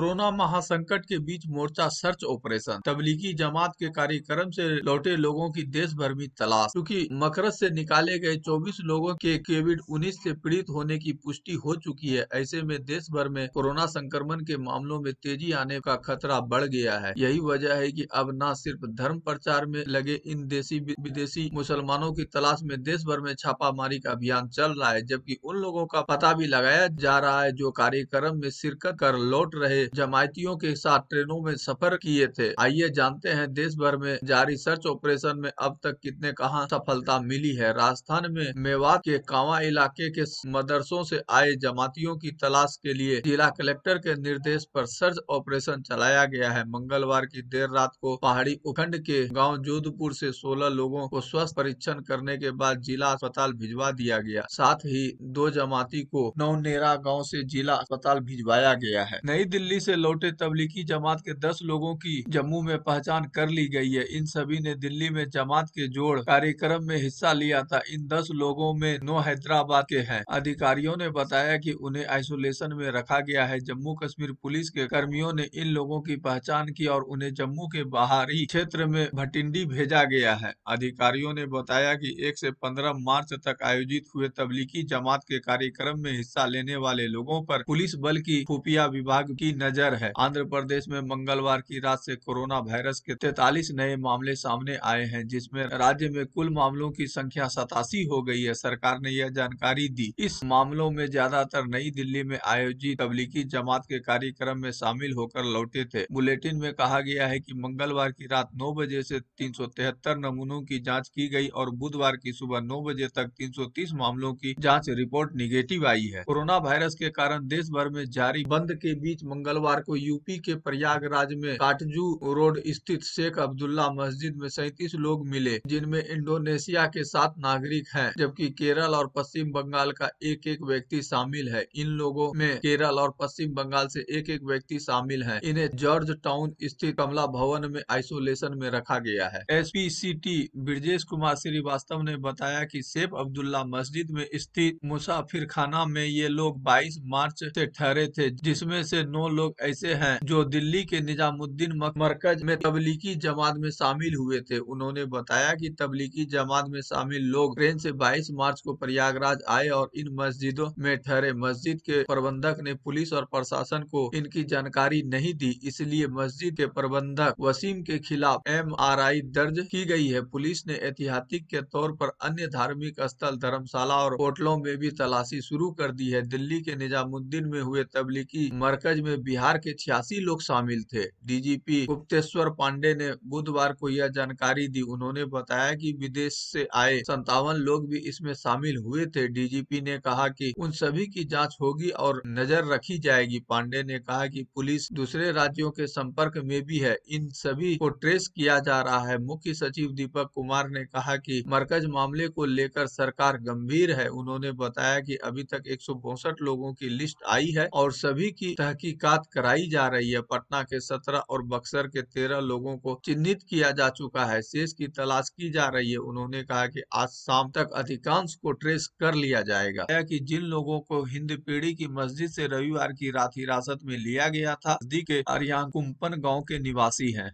corona महासंकट के बीच मोर्चा सर्च ऑपरेशन तबलीगी जमात के कार्यक्रम से लौटे लोगों की देश भर में तलाश क्योंकि मकरस से निकाले गए 24 लोगों के कोविड 19 से पीड़ित होने की पुष्टि हो चुकी है ऐसे में देश भर में कोरोना संक्रमण के मामलों में तेजी आने का खतरा बढ़ गया है यही वजह है की अब न सिर्फ धर्म प्रचार में लगे इन देशी विदेशी मुसलमानों की तलाश में देश भर में छापामारी का अभियान चल रहा है जबकि उन लोगों का पता भी लगाया जा रहा है जो कार्यक्रम में शिरकत कर लौट रहे जमायतियों के साथ ट्रेनों में सफर किए थे आइए जानते हैं देश भर में जारी सर्च ऑपरेशन में अब तक कितने कहा सफलता मिली है राजस्थान में मेवात के कावा इलाके के मदरसों से आए जमातियों की तलाश के लिए जिला कलेक्टर के निर्देश पर सर्च ऑपरेशन चलाया गया है मंगलवार की देर रात को पहाड़ी उखंड के गांव जोधपुर से 16 लोगों को स्वास्थ्य परीक्षण करने के बाद जिला अस्पताल भिजवा दिया गया साथ ही दो जमाती को नौनेरा गांव से जिला अस्पताल भिजवाया गया है नई दिल्ली दिल्ली से लौटे तबलीगी जमात के दस लोगों की जम्मू में पहचान कर ली गई है इन सभी ने दिल्ली में जमात के जोड़ कार्यक्रम में हिस्सा लिया था इन दस लोगों में नौ हैदराबाद के हैं अधिकारियों ने बताया कि उन्हें आइसोलेशन में रखा गया है जम्मू कश्मीर पुलिस के कर्मियों ने इन लोगों की पहचान की और उन्हें जम्मू के बाहरी क्षेत्र में भटिंडी भेजा गया है अधिकारियों ने बताया की एक ऐसी पंद्रह मार्च तक आयोजित हुए तबलीगी जमात के कार्यक्रम में हिस्सा लेने वाले लोगों आरोप पुलिस बल की खुफिया विभाग की नजर है आंध्र प्रदेश में मंगलवार की रात से कोरोना वायरस के तैतालीस नए मामले सामने आए हैं जिसमें राज्य में कुल मामलों की संख्या सतासी हो गई है सरकार ने यह जानकारी दी इस मामलों में ज्यादातर नई दिल्ली में आयोजित तबलीगी जमात के कार्यक्रम में शामिल होकर लौटे थे बुलेटिन में कहा गया है की मंगलवार की रात नौ बजे ऐसी तीन नमूनों की जाँच की गयी और बुधवार की सुबह नौ बजे तक तीन मामलों की जाँच रिपोर्ट निगेटिव आई है कोरोना वायरस के कारण देश भर में जारी बंद के बीच मंगल मंगलवार को यूपी के प्रयागराज में काटजू रोड स्थित शेख अब्दुल्ला मस्जिद में सैतीस लोग मिले जिनमें इंडोनेशिया के सात नागरिक है जबकि केरल और पश्चिम बंगाल का एक एक व्यक्ति शामिल है इन लोगों में केरल और पश्चिम बंगाल से एक एक व्यक्ति शामिल है इन्हें जॉर्ज टाउन स्थित कमला भवन में आइसोलेशन में रखा गया है एस पी ब्रजेश कुमार श्रीवास्तव ने बताया की शेख अब्दुल्ला मस्जिद में स्थित मुसाफिर खाना में ये लोग बाईस मार्च से ठहरे थे जिसमे से नौ लोग ऐसे हैं जो दिल्ली के निजामुद्दीन मरकज में तबलीगी जमात में शामिल हुए थे उन्होंने बताया कि तबलीकी जमात में शामिल लोग ट्रेन से 22 मार्च को प्रयागराज आए और इन मस्जिदों में ठहरे मस्जिद के प्रबंधक ने पुलिस और प्रशासन को इनकी जानकारी नहीं दी इसलिए मस्जिद के प्रबंधक वसीम के खिलाफ एम दर्ज की गयी है पुलिस ने ऐतिहासिक के तौर पर अन्य धार्मिक स्थल धर्मशाला और होटलों में भी तलाशी शुरू कर दी है दिल्ली के निजामुद्दीन में हुए तबलीगी मरकज में बिहार के छियासी लोग शामिल थे डीजीपी गुप्तेश्वर पांडे ने बुधवार को यह जानकारी दी उन्होंने बताया कि विदेश से आए संतावन लोग भी इसमें शामिल हुए थे डीजीपी ने कहा कि उन सभी की जांच होगी और नजर रखी जाएगी पांडे ने कहा कि पुलिस दूसरे राज्यों के संपर्क में भी है इन सभी को ट्रेस किया जा रहा है मुख्य सचिव दीपक कुमार ने कहा कि मरकज मामले को लेकर सरकार गंभीर है उन्होंने बताया कि अभी तक एक लोगों की लिस्ट आई है और सभी की तहकीकात बात कराई जा रही है पटना के सत्रह और बक्सर के तेरह लोगों को चिन्हित किया जा चुका है शेष की तलाश की जा रही है उन्होंने कहा कि आज शाम तक अधिकांश को ट्रेस कर लिया जाएगा कि जिन लोगों को हिंद पीढ़ी की मस्जिद से रविवार की रात हिरासत में लिया गया था नदी के अरियान कुंपन गाँव के निवासी है